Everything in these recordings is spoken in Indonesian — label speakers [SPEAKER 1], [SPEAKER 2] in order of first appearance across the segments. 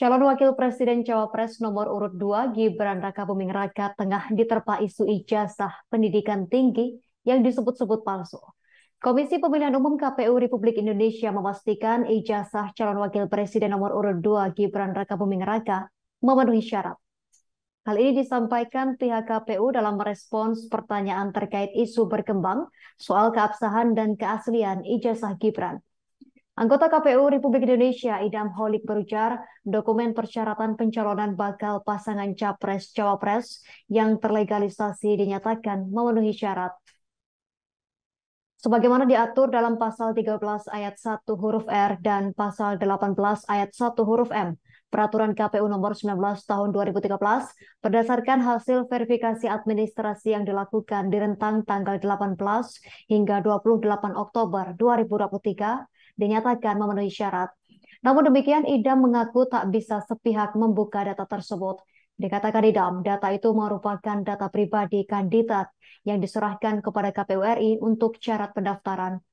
[SPEAKER 1] Calon Wakil Presiden Cawapres nomor urut 2 Gibran Raka Buming Raka tengah diterpa isu ijazah pendidikan tinggi yang disebut-sebut palsu. Komisi Pemilihan Umum KPU Republik Indonesia memastikan ijazah calon wakil presiden nomor urut 2 Gibran Raka Buming Raka memenuhi syarat. Hal ini disampaikan pihak KPU dalam merespons pertanyaan terkait isu berkembang soal keabsahan dan keaslian ijazah Gibran. Anggota KPU Republik Indonesia Idam Holik berujar, dokumen persyaratan pencalonan bakal pasangan Capres-Cawapres yang terlegalisasi dinyatakan memenuhi syarat. Sebagaimana diatur dalam pasal 13 ayat 1 huruf R dan pasal 18 ayat 1 huruf M, Peraturan KPU nomor 19 tahun 2013 berdasarkan hasil verifikasi administrasi yang dilakukan di rentang tanggal 18 hingga 28 Oktober 2023 dinyatakan memenuhi syarat. Namun demikian, Idam mengaku tak bisa sepihak membuka data tersebut. Dikatakan Idam, data itu merupakan data pribadi kandidat yang diserahkan kepada KPU RI untuk syarat pendaftaran.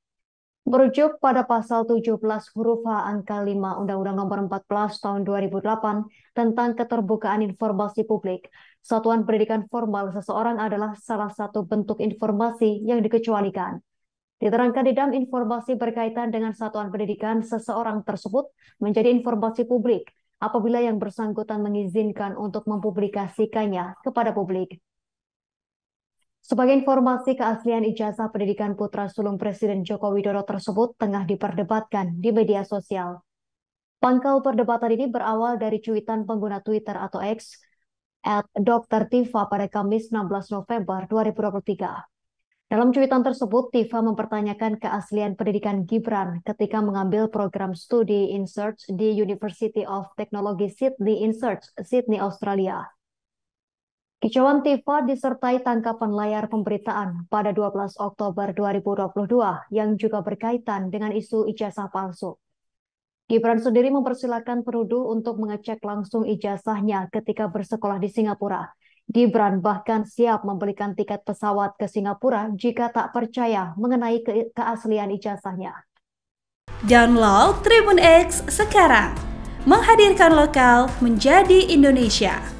[SPEAKER 1] Merujuk pada pasal 17 huruf H angka 5 Undang-Undang Nomor 14 Tahun 2008 tentang keterbukaan informasi publik, satuan pendidikan formal seseorang adalah salah satu bentuk informasi yang dikecualikan. Diterangkan di dalam informasi berkaitan dengan satuan pendidikan seseorang tersebut menjadi informasi publik apabila yang bersangkutan mengizinkan untuk mempublikasikannya kepada publik. Sebagai informasi keaslian ijazah pendidikan putra sulung Presiden Joko Widodo tersebut tengah diperdebatkan di media sosial. Pangkal perdebatan ini berawal dari cuitan pengguna Twitter atau X at Dr. Tifa pada Kamis 16 November 2023. Dalam cuitan tersebut, Tifa mempertanyakan keaslian pendidikan Gibran ketika mengambil program studi in di University of Technology Sydney in Sydney, Australia. Kicauan Tifa disertai tangkapan layar pemberitaan pada 12 Oktober 2022 yang juga berkaitan dengan isu ijazah palsu. Gibran sendiri mempersilahkan penuduh untuk mengecek langsung ijazahnya ketika bersekolah di Singapura Gibran bahkan siap membelikan tiket pesawat ke Singapura jika tak percaya mengenai ke keaslian ijazahnya. Download Tribun X sekarang, menghadirkan lokal menjadi Indonesia.